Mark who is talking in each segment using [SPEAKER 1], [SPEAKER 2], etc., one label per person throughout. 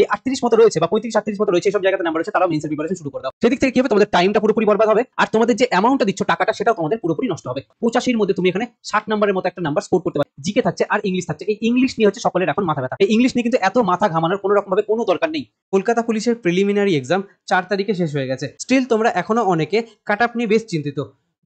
[SPEAKER 1] এই আটত্রিশ মতো রয়েছে বা পঁয়ত্রিশ আটত্রিশ মতো রয়েছে সব জায়গাতে নাম্বার রয়েছে তারাও মেন্সের প্রিপারেশন শুরু করে দাও সেদিক থেকে কি হবে তোমাদের টাইমটা পুরোপুরি বরবাদ হবে আর তোমাদের যে অ্যামাউন্টটা দিচ্ছ টাকাটা সেটাও তোমাদের পুরোপুরি নষ্ট হবে পঁচাশির মধ্যে তুমি এখানে ষাট নম্বরের মতো একটা নাম্বার স্কোর করতে পারো জিকে থাকছে আর ইংলিশ থাকছে এই ইংলিশ নিয়ে হচ্ছে সকলের এখন মাথা ব্যথা এই ইংলিশ নিয়ে কিন্তু এত মাথা ঘামানোর কোনো রকমভাবে কোনো দরকার নেই কলকাতা পুলিশের প্রিলিমিনারি এক্সাম চার তারিখে শেষ হয়ে গেছে স্টিল তোমরা এখনো অনেকে কাট আপ নিয়ে বেশ চিন্তিত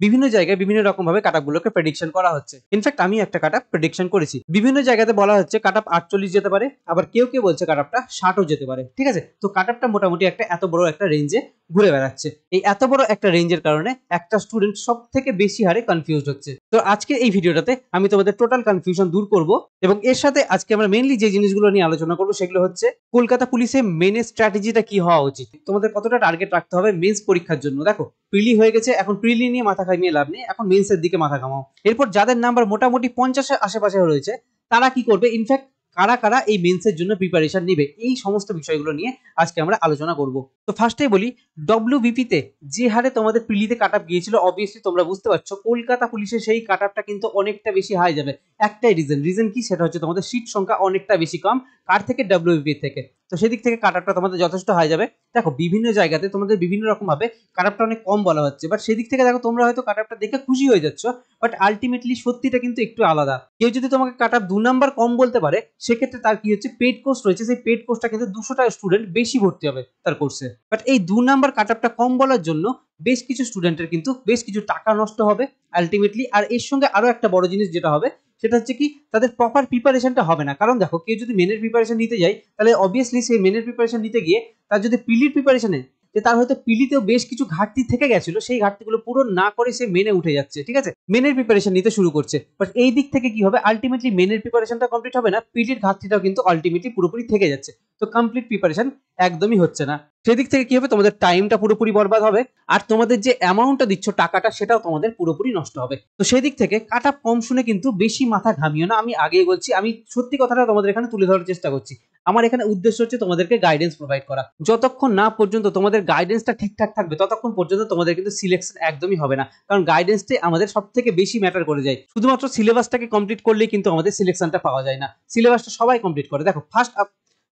[SPEAKER 1] বিভিন্ন জায়গায় বিভিন্ন রকম ভাবে কাটাপগুলোকে প্রেডিকশন করা হচ্ছে ইনফ্যাক্ট আমি একটা কাটাপ প্রেডিকশন করেছি বিভিন্ন জায়গাতে বলা হচ্ছে কাটাপ আটচল্লিশ যেতে পারে আবার কেউ কেউ বলছে কাটাপটা ষাটও যেতে পারে ঠিক আছে তো কাটাপটা মোটামুটি একটা এত বড় একটা রেঞ্জে ঘুরে বেড়াচ্ছে এই এত বড় একটা রেঞ্জের কারণে একটা স্টুডেন্ট সব থেকে বেশি হারে কনফিউজ হচ্ছে তো আজকে এই ভিডিওটাতে আমি তোমাদের টোটাল কনফিউশন দূর করব এবং এর সাথে আজকে আমরা মেনলি যে জিনিসগুলো নিয়ে আলোচনা করবো সেগুলো হচ্ছে কলকাতা পুলিশের মেন স্ট্র্যাটেজিটা কি হওয়া উচিত তোমাদের কতটা টার্গেট রাখতে হবে মেন্স পরীক্ষার জন্য দেখো প্রিলি হয়ে গেছে এখন প্রিলি নিয়ে মাথা নিয়ে লাভ নেই এখন মেন্সের দিকে মাথা ঘামাও এরপর যাদের নাম্বার মোটামুটি পঞ্চাশের আশেপাশে রয়েছে তারা কি করবে ইনফ্যাক্ট কারা কারা এই মেন্সের জন্য প্রিপারেশন নেবে এই সমস্ত বিষয়গুলো নিয়ে আজকে আমরা আলোচনা করব তো ফার্স্টে বলি ডব্লিউবিপিতে যে হারে তোমাদের পিলিতে কাট আপ গিয়েছিল অবভিয়াসলি তোমরা বুঝতে পারছ কলকাতা পুলিশের সেই কাট আপটা কিন্তু অনেকটা বেশি হাই যাবে একটাই রিজন রিজন কি সেটা হচ্ছে তোমাদের সিট সংখ্যা অনেকটা বেশি কম কার থেকে ডব্লিউবিপি থেকে তো সেদিক থেকে কাটারটা তোমাদের যথেষ্ট হয়ে যাবে দেখো বিভিন্ন জায়গাতে তোমাদের বিভিন্ন রকমভাবে কাটারটা অনেক কম বলা হচ্ছে বাট সেদিক থেকে দেখো তোমরা হয়তো কাটারটা দেখে খুশি হয়ে যাচ্ছ বাট আলটিমেটলি সত্যিটা কিন্তু একটু আলাদা কেউ যদি তোমাকে কাটা দু নাম্বার কম বলতে পারে সেক্ষেত্রে তার কি হচ্ছে পেড কোর্স রয়েছে সেই পেড কোর্সটা কিন্তু দুশোটা স্টুডেন্ট বেশি ভর্তি হবে তার কোর্সে বাট এই দু নাম্বার কাট আপটা কম বলার জন্য বেশ কিছু স্টুডেন্টের কিন্তু বেশ কিছু টাকা নষ্ট হবে আলটিমেটলি আর এর সঙ্গে আরও একটা বড় জিনিস যেটা হবে সেটা হচ্ছে কি তাদের প্রপার প্রিপারেশনটা হবে না কারণ দেখো কেউ যদি মেনের প্রিপারেশন নিতে যায় তাহলে অবভিয়াসলি সেই মেনের প্রিপারেশন নিতে গিয়ে তার যদি পিলির প্রিপারেশনে যে তার হয়তো পিলিতেও বেশ কিছু ঘাটতি থেকে গেছিল সেই ঘাটতিগুলো পূরণ না করে সে মেনে উঠে যাচ্ছে ঠিক আছে মেনের প্রিপারেশন নিতে শুরু করছে বাট এই দিক থেকে কি হবে আলটিমেটলি মেনের প্রিপারেশনটা কমপ্লিট হবে না পিলির ঘাটতিটাও কিন্তু আলটিমেটলি পুরোপুরি থেকে যাচ্ছে তো কমপ্লিট প্রিপারেশন একদমই হচ্ছে না সেদিক থেকে কি হবে তোমাদের টাইমটা পুরোপুরি বরবাদ হবে আর তোমাদের যে অ্যামাউন্টটা দিচ্ছ টাকাটা সেটাও তোমাদের পুরোপুরি নষ্ট হবে তো সেদিক থেকে কাটা কম শুনে কিন্তু বেশি মাথা ঘামিও না আমি আগেই বলছি আমি সত্যি কথাটা তোমাদের এখানে তুলে ধরার চেষ্টা করছি আমার এখানে উদ্দেশ্য হচ্ছে তোমাদেরকে গাইডেন্স প্রোভাইড করা যতক্ষণ না পর্যন্ত তোমাদের গাইডেন্সটা ঠিকঠাক থাকবে ততক্ষণ পর্যন্ত তোমাদের কিন্তু সিলেকশন একদমই হবে না কারণ গাইডেন্সটাই আমাদের সব থেকে বেশি ম্যাটার করে যায় শুধুমাত্র সিলেবাসটাকে কমপ্লিট করলেই কিন্তু আমাদের সিলেকশনটা পাওয়া যায় না সিলেবাসটা সবাই কমপ্লিট করে দেখো ফার্স্ট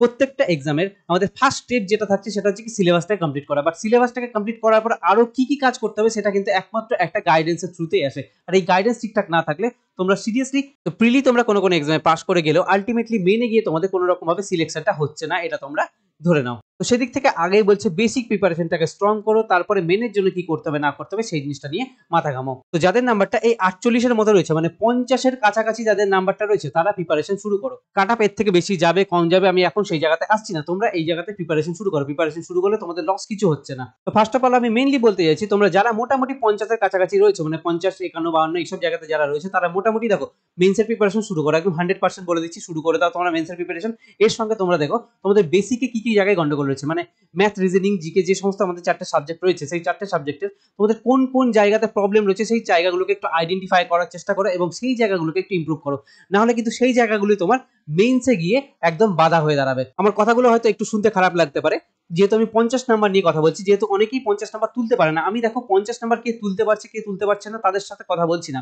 [SPEAKER 1] প্রত্যেকটা এক্সামের আমাদের ফার্স্ট স্টেপ যেটা থাকছে সেটা হচ্ছে কি সিলেবাসটা কমপ্লিট করা বাট সিলেবাসটাকে কমপ্লিট করার পর আরও কি কি কাজ করতে হবে সেটা কিন্তু একমাত্র একটা গাইডেন্সের থ্রুতেই আসে আর এই গাইডেন্স ঠিকঠাক না থাকলে তোমরা সিরিয়াসলি তো প্রিলি তোমরা কোনো কোনো এক্সামে পাস করে গেলেও আলটিমেটলি মেনে গিয়ে তোমাদের কোনো রকমভাবে সিলেকশনটা হচ্ছে না এটা তোমরা ধরে নাও সেদিক থেকে আগেই বলছে বেসিক প্রিপারেশনটাকে স্ট্রং করো তারপরে মেনের জন্য কি করতে হবে না করতে হবে সেই জিনিসটা নিয়ে মাথা ঘামো তো যাদের নাম্বারটা এই আটচল্লিশের মতো রয়েছে মানে পঞ্চাশের কাছাকাছি যাদের নাম্বারটা রয়েছে তারা প্রিপারেশন শুরু করো কাট এর থেকে বেশি যাবে কম যাবে আমি এখন সেই জায়গাতে আসছি না তোমরা এই জায়গাতে প্রিপারেশন শুরু করো প্রিপারেশন শুরু করলে তোমাদের লস কিছু হচ্ছে না তো ফার্স্ট অফ অল আমি মেনলি বলতে চাইছি তোমরা যারা মোটামুটি পঞ্চাশের কাছাকাছি রয়েছে মানে পঞ্চাশ একান্ন বাউন্ন এইসব জায়গাতে যারা রয়েছে তারা মোটামুটি দেখো মেন্সের প্রিপারেশন শুরু করো একদম হান্ড্রেড পার্সেন্ট বলে দিচ্ছি শুরু করে দাও তোমরা মেন্সের প্রিপারেশন এর সঙ্গে তোমরা দেখো তোমাদের বেসিকে কি কি জায়গায় গন্ডগোল রয়েছে মানে ম্যাথ রিজনিং জিকে যে সমস্ত আমাদের চারটে সাবজেক্ট রয়েছে সেই চারটে সাবজেক্টের তোমাদের কোন কোন জায়গাতে প্রবলেম রয়েছে সেই জায়গাগুলোকে একটু আইডেন্টিফাই করার চেষ্টা করো এবং সেই জায়গাগুলোকে একটু ইমপ্রুভ করো নাহলে কিন্তু সেই জায়গাগুলি তোমার মেইনসে গিয়ে একদম বাধা হয়ে দাঁড়াবে আমার কথাগুলো হয়তো একটু শুনতে খারাপ লাগতে পারে যেহেতু আমি পঞ্চাশ নাম্বার নিয়ে কথা বলছি যেহেতু অনেকেই পঞ্চাশ নাম্বার তুলতে পারে না আমি দেখো পঞ্চাশ নাম্বার কে তুলতে পারছে কে তুলতে পারছে না তাদের সাথে কথা বলছি না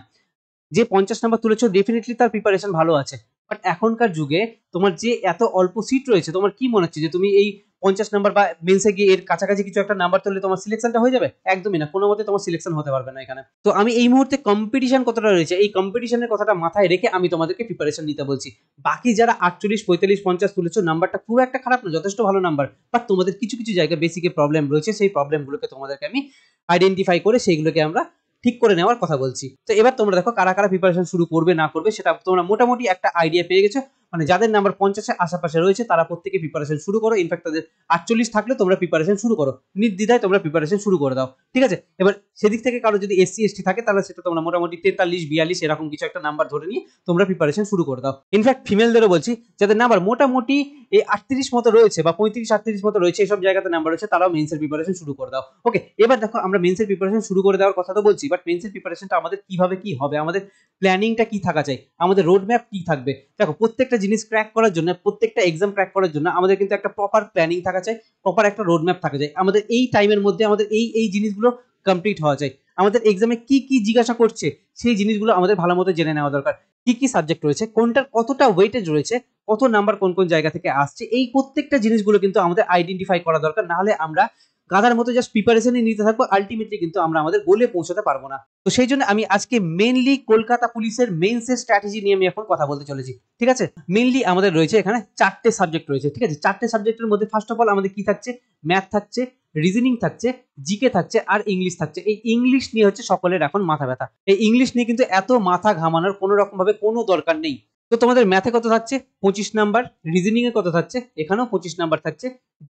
[SPEAKER 1] যে পঞ্চাশ নাম্বার তুলেছো ডেফিনেটলি তার প্রিপারেশন ভালো আছে বাট এখনকার যুগে তোমার যে এত অল্প সিট রয়েছে তোমার কি মনে হচ্ছে যে তুমি এই পঞ্চাশ নাম্বার বা মেন্সে গিয়ে এর কাছাকাছি কিছু একটা নাম্বার তুললে তোমার সিলেকশনটা হয়ে যাবে একদমই না কোনো মতে তোমার সিলেকশন হতে পারবে না এখানে তো আমি এই মুহূর্তে কম্পিটিশন কতটা রয়েছে এই কম্পিটিশনের কথাটা মাথায় রেখে আমি তোমাদেরকে প্রিপারেশন নিতে বলছি বাকি যারা আটচল্লিশ পঁয়তাল্লিশ পঞ্চাশ তুলেছো নাম্বারটা খুব একটা খারাপ না যথেষ্ট ভালো নাম্বার বাট তোমাদের কিছু কিছু জায়গায় বেসিকে প্রবলেম রয়েছে সেই প্রবলেমগুলোকে তোমাদেরকে আমি আইডেন্টিফাই করে সেইগুলোকে আমরা ঠিক করে নেওয়ার কথা বলছি তো এবার তোমরা দেখো কারা কারা প্রিপারেশন শুরু করবে না করবে সেটা তোমরা মোটামুটি একটা আইডিয়া পেয়ে গেছো মানে যাদের নাম্বার পঞ্চাশের আশেপাশে রয়েছে তারা প্রত্যেকে প্রিপারেশন শুরু করো ইনফ্যাক্ট তাদের আটচল্লিশ থাকলে তোমরা প্রিপারেশন শুরু করো নির্দ্বিধায় তোমরা প্রিপারেশন শুরু করে দাও ঠিক আছে এবার সেদিক থেকে কারো যদি এসসি এসটি থাকে তাহলে সেটা তোমরা মোটামুটি তেতাল্লিশ বিয়াল্লিশ এরকম কিছু একটা নাম্বার ধরে নিয়ে তোমরা প্রিপারেশন শুরু করে দাও ইনফ্যাক্ট ফিমেলদেরও বলছি যাদের নাম্বার মোটামুটি এই আটত্রিশ মতো রয়েছে বা পঁয়ত্রিশ আটত্রিশ মতো রয়েছে এসব জায়গাতে নাম্বার রয়েছে তারাও মেন্সের প্রিপারেশন শুরু করে দাও ওকে এবার দেখো আমরা মেন্সের প্রিপারেশন শুরু করে দেওয়ার কথা তো বলছি বাট মেন্সের প্রিপারেশনটা আমাদের কিভাবে কি হবে আমাদের প্ল্যানিংটা কি থাকা চাই আমাদের রোড ম্যাপ কি থাকবে দেখো প্রত্যেকটা জিনিস ক্র্যাক করার জন্য প্রত্যেকটা এক্সাম ক্র্যাক করার জন্য আমাদের কিন্তু একটা প্রপার প্ল্যানিং থাকা চাই প্রপার একটা রোড ম্যাপ থাকা চাই আমাদের এই টাইমের মধ্যে আমাদের এই এই জিনিসগুলো কমপ্লিট হওয়া চাই আমাদের এক্সামে কি কি জিজ্ঞাসা করছে সেই জিনিসগুলো আমাদের ভালো মতো জেনে নেওয়া দরকার কি কি সাবজেক্ট রয়েছে কোনটার কতটা ওয়েটেজ রয়েছে কত নাম্বার কোন কোন জায়গা থেকে আসছে এই প্রত্যেকটা জিনিসগুলো কিন্তু আমাদের আইডেন্টিফাই করা দরকার নাহলে আমরা গাধার মতো জাস্ট প্রিপারেশনই নিতে থাকবো আলটিমেটলি কিন্তু আমরা আমাদের গোলে পৌঁছাতে পারবো না তো সেই জন্য আমি আজকে মেনলি কলকাতা পুলিশের মেন্সের স্ট্র্যাটেজি নিয়ে আমি এখন কথা বলতে চলেছি ঠিক আছে মেনলি আমাদের রয়েছে এখানে চারটে সাবজেক্ট রয়েছে ঠিক আছে চারটে সাবজেক্টের মধ্যে ফার্স্ট অফ অল আমাদের কি থাকছে ম্যাথ থাকছে রিজনিং থাকছে জিকে থাকছে আর ইংলিশ থাকছে এই ইংলিশ নিয়ে হচ্ছে সকলের এখন মাথা ব্যথা এই ইংলিশ নিয়ে কিন্তু এত মাথা ঘামানোর কোনো রকমভাবে কোনো দরকার নেই তো তোমাদের ম্যাথে কত থাকছে পঁচিশ নাম্বার রিজনিং এ কত থাকছে এখানেও পঁচিশ নাম্বার থাকছে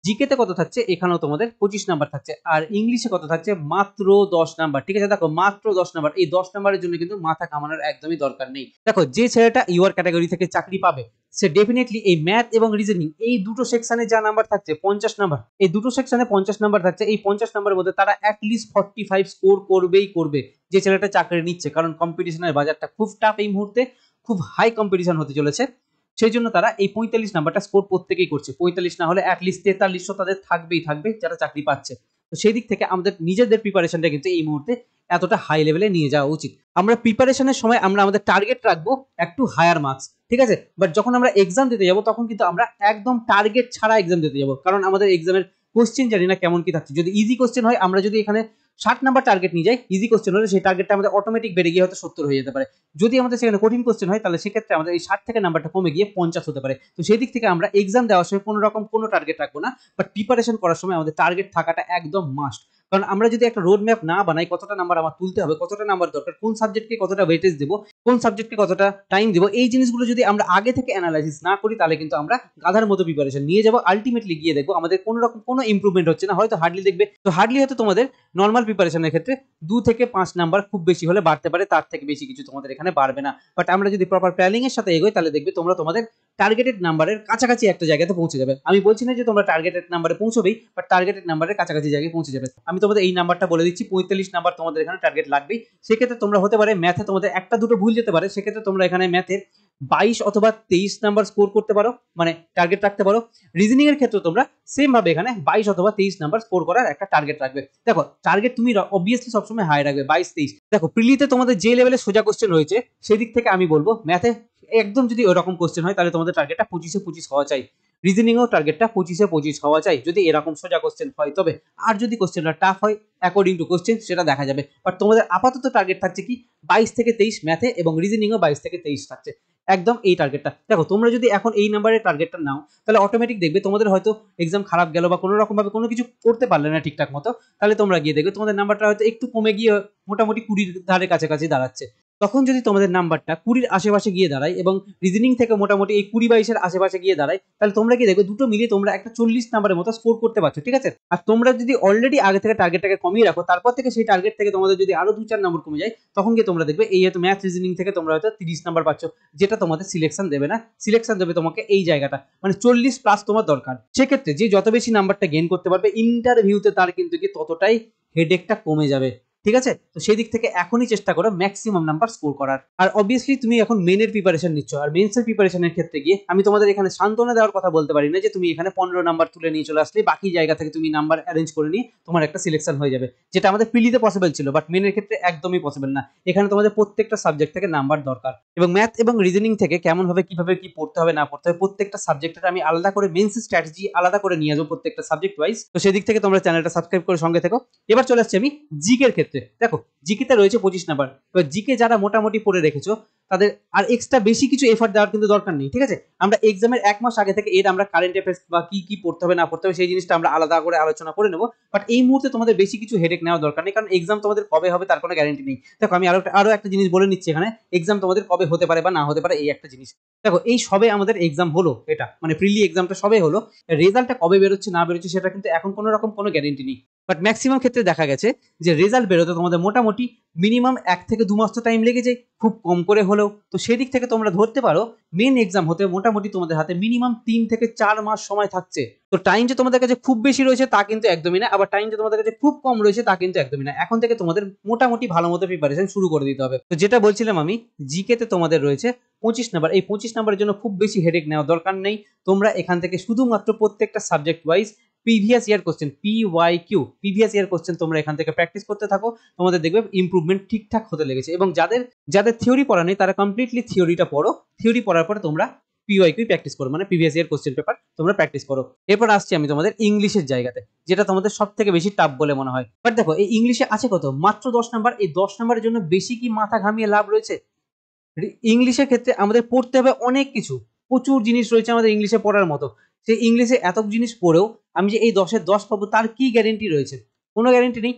[SPEAKER 1] জিকেতে কত থাকছে এখানেও তোমাদের পঁচিশ নাম্বার থাকছে আর ইংলিশে কত থাকছে মাত্র দশ নাম্বার ঠিক আছে দেখো মাত্র দশ নাম্বার এই দশ নাম্বারের জন্য কিন্তু মাথা কামানোর একদমই দরকার নেই দেখো যে ছেলেটা ইউর ক্যাটাগরি থেকে চাকরি পাবে সে ডেফিনেটলি এই ম্যাথ এবং রিজনিং এই দুটো সেকশনে যা নাম্বার থাকছে পঞ্চাশ নাম্বার এই দুটো সেকশনে পঞ্চাশ নাম্বার থাকছে এই পঞ্চাশ নাম্বারের মধ্যে তারা অ্যাটলিস্ট ফর্টি ফাইভ স্কোর করবেই করবে যে ছেলেটা চাকরি নিচ্ছে কারণ কম্পিটিশনের বাজারটা খুব টাফ এই মুহূর্তে খুব হাই কম্পিটিশন হতে চলেছে সেই জন্য তারা এই পঁয়তাল্লিশ নাম্বারটা স্কোর প্রত্যেকেই করছে পঁয়তাল্লিশ না হলে অ্যাটলিস্ট তেতাল্লিশশো তাদের থাকবেই থাকবে যারা চাকরি পাচ্ছে তো সেই দিক থেকে আমাদের নিজেদের প্রিপারেশনটা কিন্তু এই মুহূর্তে এতটা হাই লেভেলে নিয়ে যাওয়া উচিত আমরা প্রিপারেশনের সময় আমরা আমাদের টার্গেট রাখবো একটু হায়ার মার্কস ঠিক আছে বাট যখন আমরা এক্সাম দিতে যাব তখন কিন্তু আমরা একদম টার্গেট ছাড়া এক্সাম দিতে যাব কারণ আমাদের এক্সামের কোশ্চেন জানি না কেমন কি থাকছে যদি ইজি কোশ্চেন হয় আমরা যদি এখানে ষাট নাম্বার টার্গেট নিয়ে যায় ইজি কোশ্চেন হলে সেই টার্গেটটা আমাদের অটোমেটিক বেড়ে গিয়ে হয়তো সত্তর হয়ে যেতে পারে যদি আমাদের সেখানে কঠিন কোশ্চেন হয় তাহলে সেক্ষেত্রে আমাদের এই ষাট থেকে নাম্বারটা কমে গিয়ে পঞ্চাশ হতে পারে তো সেই দিক থেকে আমরা এক্সাম দেওয়ার সময় কোনো রকম কোনো টার্গেট রাখবো না বাট প্রিপারেশন করার সময় আমাদের টার্গেট থাকাটা একদম মাস্ট কারণ আমরা যদি একটা রোড ম্যাপ না বানাই কতটা নাম্বার আমার তুলতে হবে কতটা নাম্বার দরকার কোন সাবজেক্টকে কতটা ওয়েটেজ দেবো কোন সাবজেক্টকে কতটা টাইম দেবো এই জিনিসগুলো যদি আমরা আগে থেকে অ্যানালাইসিস না করি তাহলে কিন্তু আমরা গাধার মতো প্রিপারেশন নিয়ে যাবো আলটিমেটলি গিয়ে দেখবো আমাদের কোনো রকম কোনো ইম্প্রুভমেন্ট হচ্ছে না হয়তো হার্ডলি দেখবে তো হার্ডলি হয়তো তোমাদের নর্মাল প্রিপারেশনের ক্ষেত্রে দু থেকে পাঁচ নাম্বার খুব বেশি হলে বাড়তে পারে তার থেকে বেশি কিছু তোমাদের এখানে বাড়বে না বাট আমরা যদি প্রপার প্ল্যানিংয়ের সাথে এগোই তাহলে দেখবে তোমরা তোমাদের টার্গেটেড নাম্বারের কাছাকাছি একটা জায়গাতে পৌঁছে যাবে আমি বলছি না যে তোমরা টার্গেটেড নাম্বারে পৌঁছবেই বাট টার্গেটেড নাম্বারের কাছাকাছি জায়গায় পৌঁছে যাবে আমি তোমাদের এই নাম্বারটা বলে দিচ্ছি পঁয়তাল্লিশ নাম্বার তোমাদের এখানে টার্গেট লাগবেই সেক্ষেত্রে তোমরা হতে পারে ম্যাথে তোমাদের একটা দুটো ভুল ভুল যেতে পারে সেক্ষেত্রে তোমরা এখানে ম্যাথের বাইশ অথবা তেইশ নাম্বার স্কোর করতে পারো মানে টার্গেট রাখতে পারো রিজনিং এর ক্ষেত্রে তোমরা সেম ভাবে এখানে বাইশ অথবা তেইশ নাম্বার স্কোর করার একটা টার্গেট রাখবে দেখো টার্গেট তুমি অবভিয়াসলি সবসময় হাই রাখবে বাইশ তেইশ দেখো প্রিলিতে তোমাদের যে লেভেলে সোজা কোশ্চেন রয়েছে সেদিক থেকে আমি বলবো ম্যাথে একদম যদি ওরকম কোশ্চেন হয় তাহলে তোমাদের টার্গেটটা পঁচিশে পঁচিশ হওয়া চাই রিজনিংও টার্গেটটা পঁচিশে পঁচিশ হওয়া চাই যদি এরকম সোজা কোশ্চেন হয় তবে আর যদি কোশ্চেনটা টাফ হয় অ্যাকর্ডিং টু কোশ্চেন সেটা দেখা যাবে বাট তোমাদের আপাতত টার্গেট থাকছে কি বাইশ থেকে তেইশ ম্যাথে এবং রিজনিংও বাইশ থেকে তেইশ থাকছে একদম এই টার্গেটটা দেখো তোমরা যদি এখন এই নাম্বারের টার্গেটটা নাও তাহলে অটোমেটিক দেখবে তোমাদের হয়তো এক্সাম খারাপ গেল বা কোনো রকমভাবে কোনো কিছু করতে পারলে না ঠিকঠাক মতো তাহলে তোমরা গিয়ে দেখবে তোমাদের নাম্বারটা হয়তো একটু কমে গিয়ে মোটামুটি কুড়ির ধারে কাছাকাছি দাঁড়াচ্ছে তখন যদি তোমাদের নাম্বারটা কুড়ির আশেপাশে গিয়ে দাঁড়ায় এবং রিজনিং থেকে মোটামুটি এই কুড়ি বাইশের আশেপাশে গিয়ে দাঁড়ায় তাহলে তোমরা কি দেখবে দুটো মিলিয়ে তোমরা একটা চল্লিশ নাম্বারের মতো স্কোর করতে পারছো ঠিক আছে আর তোমরা যদি অলরেডি আগে থেকে টার্গেটটাকে কমিয়ে রাখো তারপর থেকে সেই টার্গেট থেকে তোমাদের যদি আরো দু চার নম্বর কমে যায় তখন কি তোমরা দেখবে এই হয়তো ম্যাথ রিজনিং থেকে তোমরা হয়তো তিরিশ নাম্বার পাচ্ছ যেটা তোমাদের সিলেকশন দেবে না সিলেকশন দেবে তোমাকে এই জায়গাটা মানে চল্লিশ প্লাস তোমার দরকার সেক্ষেত্রে যে যত বেশি নাম্বারটা গেন করতে পারবে ইন্টারভিউতে তার কিন্তু কি ততটাই হেডেকটা কমে যাবে ঠিক আছে তো সেই দিক থেকে এখনই চেষ্টা করো ম্যাক্সিমাম নাম্বার স্কোর করার আর অবভিয়াসলি তুমি এখন মেনের প্রিপারেশন নিচ্ছ আর মেন্সের প্রিপারেশনের ক্ষেত্রে গিয়ে আমি তোমাদের এখানে সান্ত্বনা দেওয়ার কথা বলতে পারি না যে তুমি এখানে পনেরো নাম্বার তুলে নিয়ে চলে আসলে বাকি জায়গা থেকে তুমি নাম্বার অ্যারেঞ্জ করে নিয়ে তোমার একটা সিলেকশন হয়ে যাবে যেটা আমাদের পিলিতে পসিবল ছিল বাট মেনের ক্ষেত্রে একদমই পসিবল না এখানে তোমাদের প্রত্যেকটা সাবজেক্ট থেকে নাম্বার দরকার এবং ম্যাথ এবং রিজনিং থেকে কেমন হবে কিভাবে কি পড়তে হবে না পড়তে হবে প্রত্যেকটা সাবজেক্টের আমি আলাদা করে মেন্স স্ট্র্যাটেজি আলাদা করে নিয়ে আসবো প্রত্যেকটা সাবজেক্ট ওয়াইজ তো সেদিক থেকে তোমরা চ্যানেলটা সাবস্ক্রাইব করে সঙ্গে থেকো এবার চলে আসছি আমি জিকের ক্ষেত্রে ক্ষেত্রে দেখো জিকেতে রয়েছে পঁচিশ নাম্বার এবার জিকে যারা মোটামুটি পড়ে রেখেছো তাদের আর এক্সট্রা বেশি কিছু এফার্ট দেওয়ার কিন্তু দরকার নেই ঠিক আছে আমরা এক্সামের এক মাস আগে থেকে এর আমরা কারেন্ট অ্যাফেয়ার্স বা কি কি পড়তে হবে না পড়তে হবে সেই জিনিসটা আমরা আলাদা করে আলোচনা করে নেবো বাট এই মুহূর্তে তোমাদের বেশি কিছু হেডেক নেওয়া দরকার নেই কারণ এক্সাম তোমাদের কবে হবে তার কোনো গ্যারেন্টি নেই দেখো আমি আরো আরও একটা জিনিস বলে নিচ্ছি এখানে এক্সাম তোমাদের কবে হতে পারে বা না হতে পারে এই একটা জিনিস দেখো এই সবে আমাদের এক্সাম হলো এটা মানে প্রিলি এক্সামটা সবে হলো রেজাল্টটা কবে বেরোচ্ছে না বেরোচ্ছে সেটা কিন্তু এখন কোনো রকম কোনো গ্যারেন্টি নেই বাট ম্যাক্সিমাম ক্ষেত্রে দেখা গেছে যে রেজাল্ট বেরোতে তোমাদের মোটামুটি মিনিমাম এক থেকে দু মাস তো টাইম লেগে যায় খুব কম করে হলেও তো সেদিক থেকে তোমরা ধরতে পারো মেন এক্সাম হতে মোটামুটি তোমাদের হাতে মিনিমাম তিন থেকে চার মাস সময় থাকছে তো টাইম যে তোমাদের কাছে খুব বেশি রয়েছে তা কিন্তু একদমই না আবার টাইম যে তোমাদের কাছে খুব কম রয়েছে তা কিন্তু একদমই না এখন থেকে তোমাদের মোটামুটি ভালো মতো প্রিপারেশন শুরু করে দিতে হবে তো যেটা বলছিলাম আমি তে তোমাদের রয়েছে পঁচিশ নাম্বার এই পঁচিশ নাম্বারের জন্য খুব বেশি হেডেক নেওয়া দরকার নেই তোমরা এখান থেকে শুধুমাত্র প্রত্যেকটা subject wise previous year question P Y Q previous year question তোমরা এখান থেকে প্র্যাকটিস করতে থাকো তোমাদের দেখবে ইম্প্রুভমেন্ট ঠিকঠাক হতে লেগেছে এবং যাদের যাদের থিওরি পড়া নেই তারা কমপ্লিটলি থিওরিটা পড়ো থিওরি পড়ার পরে তোমরা কিউ প্র্যাকটিস করো মানে প্রিভিয়াস ইয়ার কোশ্চেন পেপার তোমরা প্র্যাকটিস করো এরপর আসছি আমি তোমাদের ইংলিশের জায়গাতে যেটা তোমাদের সব থেকে বেশি টাফ বলে মনে হয় বাট দেখো এই ইংলিশে আছে কত মাত্র দশ নাম্বার এই দশ নাম্বারের জন্য বেশি কি মাথা ঘামিয়ে লাভ রয়েছে ইংলিশের ক্ষেত্রে আমাদের পড়তে হবে অনেক কিছু প্রচুর জিনিস রয়েছে আমাদের ইংলিশে পড়ার মতো সে ইংলিশে এত জিনিস পড়েও আমি যে এই দশের দশ পাবো তার কি গ্যারেন্টি রয়েছে কোনো গ্যারেন্টি নেই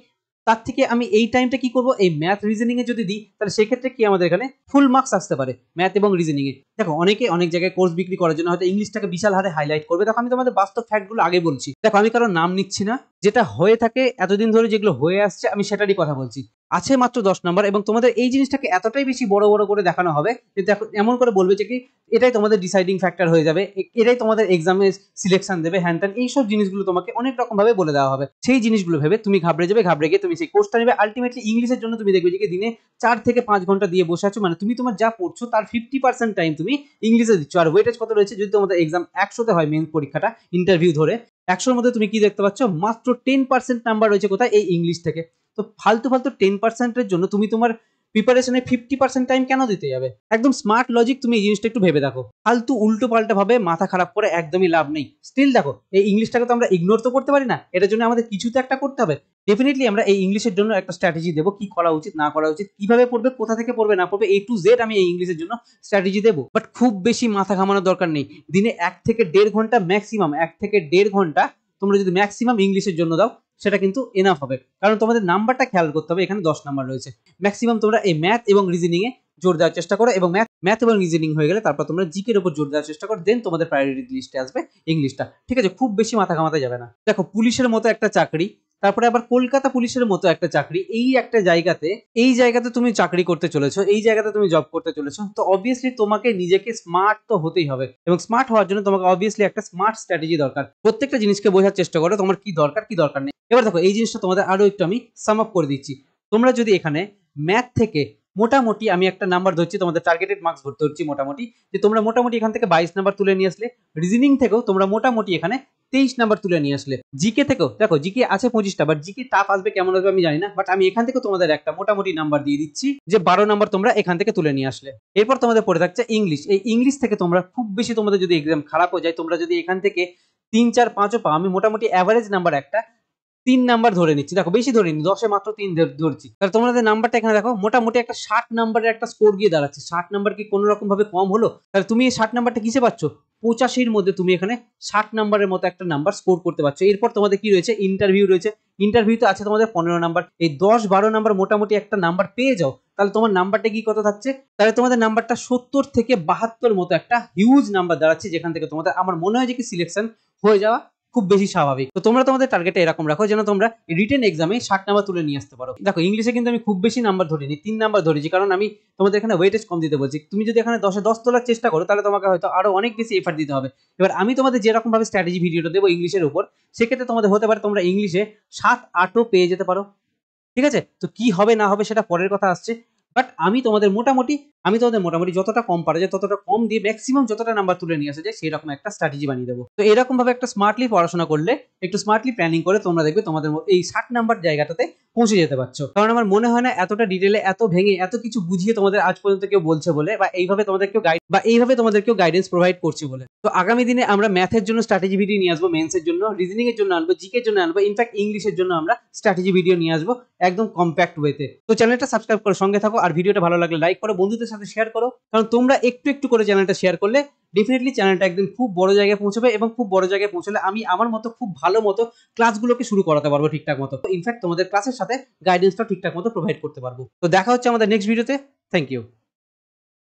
[SPEAKER 1] তার থেকে আমি এই টাইমটা কি করব এই ম্যাথ রিজনিং এ যদি দিই তাহলে সেক্ষেত্রে কি আমাদের এখানে ফুল মার্কস আসতে পারে ম্যাথ এবং রিজনিং এ দেখো অনেকে অনেক জায়গায় কোর্স বিক্রি করার জন্য হয়তো ইংলিশটাকে বিশাল হারে হাইলাইট করবে দেখো আমি তোমাদের বাস্তব ফ্যাক্টগুলো আগে বলছি দেখো আমি কারো নাম নিচ্ছি না যেটা হয়ে থাকে এতদিন ধরে যেগুলো হয়ে আসছে আমি সেটারই কথা বলছি আছে মাত্র দশ নম্বর এবং তোমাদের এই জিনিসটাকে এতটাই বেশি বড় বড় করে দেখানো হবে যে দেখো এমন করে বলবে যে কি এটাই তোমাদের ডিসাইডিং ফ্যাক্টর হয়ে যাবে এটাই তোমাদের এক্সামে সিলেকশন দেবে হ্যান ত্যান এইসব জিনিসগুলো তোমাকে অনেক রকম ভাবে বলে দেওয়া হবে সেই জিনিসগুলো ভেবে তুমি ঘাবড়ে যাবে ঘাবড়ে গিয়ে তুমি সেই কোর্সটা নেবে আলটিমেটলি ইংলিশের জন্য তুমি দেখবে যে কি দিনে চার থেকে পাঁচ ঘন্টা দিয়ে বসে আছো মানে তুমি তোমার যা পড়ছো তার ফিফটি পার্সেন্ট টাইম তুমি ইংলিশে দিচ্ছ আর ওয়েটেজ কত রয়েছে যদি তোমাদের এক্সাম একশোতে হয় মেন পরীক্ষাটা ইন্টারভিউ ধরে একশোর মধ্যে তুমি কি দেখতে পাচ্ছ মাত্র টেন পার্সেন্ট নাম্বার রয়েছে কোথায় এই ইংলিশ থেকে তো ফালতু ফালতু টেন পার্সেন্টের জন্য তুমি তোমার প্রিপারেশনে ফিফটি পার্সেন্ট টাইম কেন দিতে যাবে একদম স্মার্ট লজিক তুমি এই জিনিসটা একটু ভেবে দেখো ফালতু উল্টো পাল্টা ভাবে মাথা খারাপ করে একদমই লাভ নেই স্টিল দেখো এই ইংলিশটাকে তো আমরা ইগনোর তো করতে পারি না এটার জন্য আমাদের কিছু তো একটা করতে হবে ডেফিনেটলি আমরা এই ইংলিশের জন্য একটা স্ট্র্যাটেজি দেবো কি করা উচিত না করা উচিত কিভাবে পড়বে কোথা থেকে পড়বে না পড়বে এ টু জেড আমি এই ইংলিশের জন্য স্ট্র্যাটেজি দেবো বাট খুব বেশি মাথা ঘামানোর দরকার নেই দিনে এক থেকে দেড় ঘন্টা ম্যাক্সিমাম এক থেকে দেড় ঘন্টা তোমরা যদি ম্যাক্সিমাম ইংলিশের জন্য দাও সেটা কিন্তু এনাফ হবে কারণ তোমাদের নাম্বারটা খেয়াল করতে হবে এখানে দশ নাম্বার রয়েছে ম্যাক্সিমাম তোমরা এই ম্যাথ এবং রিজনিংয়ে জোর দেওয়ার চেষ্টা করো এবং ম্যাথ ম্যাথ এবং রিজনিং হয়ে গেলে তারপর তোমরা জিকের উপর জোর দেওয়ার চেষ্টা করো দেন তোমাদের প্রায়োরিটি লিস্টে আসবে ইংলিশটা ঠিক আছে খুব বেশি মাথা ঘামাতে যাবে না দেখো পুলিশের মতো একটা চাকরি তারপরে আবার কলকাতা পুলিশের মতো একটা চাকরি এই একটা জায়গাতে এই জায়গাতে তুমি চাকরি করতে চলেছো এই জায়গাতে তুমি জব করতে চলেছো তো অবভিয়াসলি তোমাকে নিজেকে স্মার্ট তো হতেই হবে এবং স্মার্ট হওয়ার জন্য তোমাকে অবভিয়াসলি একটা স্মার্ট স্ট্র্যাটেজি দরকার প্রত্যেকটা জিনিসকে বোঝার চেষ্টা করো তোমার কি দরকার কি দরকার নেই এবার দেখো এই জিনিসটা তোমাদের আরও একটু আমি সাম আপ করে দিচ্ছি তোমরা যদি এখানে ম্যাথ থেকে মোটামুটি আমি একটা নাম্বার ধরছি তোমাদের টার্গেটেড মার্কস হচ্ছি মোটামুটি যে তোমরা মোটামুটি এখান থেকে বাইশ নাম্বার তুলে নিয়ে আসলে রিজনিং থেকেও তোমরা মোটামুটি এখানে তেইশ নাম্বার তুলে নিয়ে আসলে জিকে থেকেও দেখো জিকে আছে পঁচিশটা বাট জিকে টাফ আসবে কেমন আসবে আমি জানি না বাট আমি এখান থেকে তোমাদের একটা মোটামুটি নাম্বার দিয়ে দিচ্ছি যে বারো নাম্বার তোমরা এখান থেকে তুলে নিয়ে আসলে এরপর তোমাদের পড়ে থাকছে ইংলিশ এই ইংলিশ থেকে তোমরা খুব বেশি তোমাদের যদি এক্সাম খারাপ হয়ে যায় তোমরা যদি এখান থেকে তিন চার পাঁচও পাও আমি মোটামুটি অ্যাভারেজ নাম্বার একটা তিন নাম্বার ধরে নিচ্ছি দেখো বেশি ধরে নি দশে মাত্র তিন ধরছি তাহলে তোমাদের নাম্বারটা এখানে দেখো মোটামুটি একটা ষাট নাম্বারের একটা স্কোর গিয়ে দাঁড়াচ্ছে ষাট নাম্বার কি কোনো রকম ভাবে কম হলো তাহলে তুমি এই ষাট নাম্বারটা কিসে পাচ্ছ পঁচাশির মধ্যে তুমি এখানে ষাট নাম্বারের মতো একটা নাম্বার স্কোর করতে পারছো এরপর তোমাদের কি রয়েছে ইন্টারভিউ রয়েছে ইন্টারভিউতে আছে তোমাদের পনেরো নাম্বার এই দশ বারো নাম্বার মোটামুটি একটা নাম্বার পেয়ে যাও তাহলে তোমার নাম্বারটা কি কত থাকছে তাহলে তোমাদের নাম্বারটা সত্তর থেকে বাহাত্তর মতো একটা হিউজ নাম্বার দাঁড়াচ্ছে যেখান থেকে তোমাদের আমার মনে হয় যে কি সিলেকশন হয়ে যাওয়া খুব বেশি স্বাভাবিক তো তোমরা তোমাদের টার্গেটে এরকম রাখো যেন তোমরা রিটেন এক্সামে ষাট নাম্বার তুলে নিয়ে আসতে পারো দেখো ইংলিশে কিন্তু আমি খুব বেশি নাম্বার ধরিনি তিন নাম্বার ধরেছি কারণ আমি তোমাদের এখানে ওয়েটেজ কম দিতে বলছি তুমি যদি এখানে দশে দশ তোলার চেষ্টা করো তাহলে তোমাকে হয়তো আরো অনেক বেশি এফার্ট দিতে হবে এবার আমি তোমাদের যেরকম ভাবে স্ট্র্যাটেজি ভিডিওটা দেবো ইংলিশের উপর সেক্ষেত্রে তোমাদের হতে পারে তোমরা ইংলিশে সাত আটও পেয়ে যেতে পারো ঠিক আছে তো কি হবে না হবে সেটা পরের কথা আসছে বাট আমি তোমাদের মোটামুটি আমি তোমাদের মোটামুটি যতটা কম পারা যায় ততটা কম দিয়ে ম্যাক্সিমাম যতটা নাম্বার তুলে নিয়ে আসা যায় সেরকম একটা স্ট্র্যাটেজি বানিয়ে দেবো তো এরকম ভাবে একটা স্মার্টলি পড়াশোনা করলে একটু স্মার্টলি প্ল্যানিং করে তোমরা দেখবে তোমাদের এই ষাট নাম্বার জায়গাটাতে পৌঁছে যেতে পারছো কারণ আমার মনে হয় না এতটা ডিটেলে এত ভেঙে এত কিছু বুঝিয়ে তোমাদের আজ পর্যন্ত কেউ বলছে বলে বা এইভাবে তোমাদের কেউ গাইড বা এইভাবে তোমাদের কেউ গাইডেন্স প্রোভাইড করছে বলে তো আগামী দিনে আমরা ম্যাথের জন্য স্ট্র্যাটেজি ভিডিও নিয়ে আসবো মেন্সের জন্য রিজনিং এর জন্য আনবো জিকের জন্য আনবো ইনফ্যাক্ট ইংলিশের জন্য আমরা স্ট্র্যাটেজি ভিডিও নিয়ে আসবো একদম কম্প্যাক্ট ওয়েতে তো চ্যানেলটা সাবস্ক্রাইব করে সঙ্গে থাকো আর ভিডিওটা ভালো লাগলে লাইক করো বন্ধুদের সাথে শেয়ার করো কারণ তোমরা একটু একটু করে চ্যানেলটা শেয়ার করলে ডেফিনেটলি চ্যানেলটা একদিন খুব বড় জায়গায় পৌঁছবে এবং খুব বড় জায়গায় পৌঁছলে আমি আমার মতো খুব ভালো মতো ক্লাসগুলোকে শুরু করাতে পারবো ঠিকঠাক মতো ইনফ্যাক্ট তোমাদের ক্লাসের সাথে গাইডেন্সটা ঠিকঠাক মতো প্রোভাইড করতে পারবো তো দেখা হচ্ছে আমাদের নেক্সট ভিডিওতে থ্যাংক ইউ